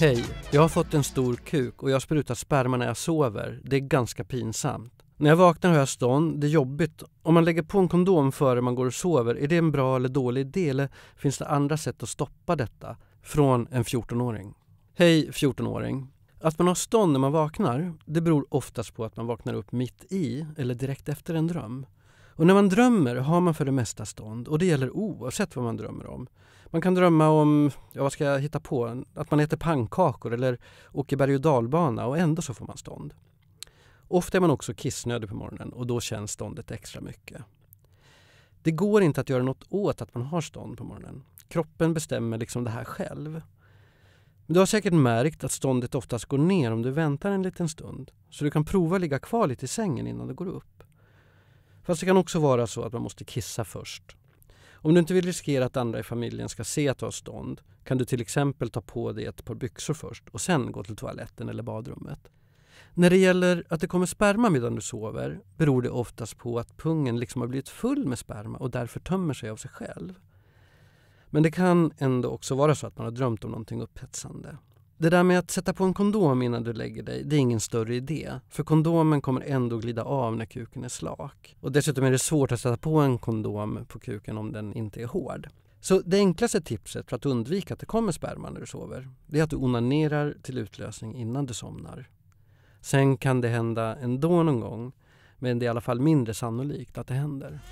Hej, jag har fått en stor kuk och jag sprutar sperma när jag sover. Det är ganska pinsamt. När jag vaknar har jag stånd, det är jobbigt. Om man lägger på en kondom före man går och sover, är det en bra eller dålig idé eller finns det andra sätt att stoppa detta? Från en 14-åring. Hej 14-åring. Att man har stånd när man vaknar, det beror oftast på att man vaknar upp mitt i eller direkt efter en dröm. Och när man drömmer har man för det mesta stånd och det gäller oavsett vad man drömmer om. Man kan drömma om, ja vad ska jag hitta på, att man äter pannkakor eller åker berg och dalbana och ändå så får man stånd. Ofta är man också kissnödig på morgonen och då känns ståndet extra mycket. Det går inte att göra något åt att man har stånd på morgonen. Kroppen bestämmer liksom det här själv. du har säkert märkt att ståndet oftast går ner om du väntar en liten stund. Så du kan prova att ligga kvar lite i sängen innan du går upp. Fast det kan också vara så att man måste kissa först. Om du inte vill riskera att andra i familjen ska se att du har stånd kan du till exempel ta på dig ett par byxor först och sen gå till toaletten eller badrummet. När det gäller att det kommer sperma medan du sover beror det oftast på att pungen liksom har blivit full med sperma och därför tömmer sig av sig själv. Men det kan ändå också vara så att man har drömt om någonting upphetsande det där med att sätta på en kondom innan du lägger dig, det är ingen större idé. För kondomen kommer ändå glida av när kuken är slak. Och dessutom är det svårt att sätta på en kondom på kuken om den inte är hård. Så det enklaste tipset för att undvika att det kommer sperma när du sover, det är att du onanerar till utlösning innan du somnar. Sen kan det hända ändå någon gång, men det är i alla fall mindre sannolikt att det händer.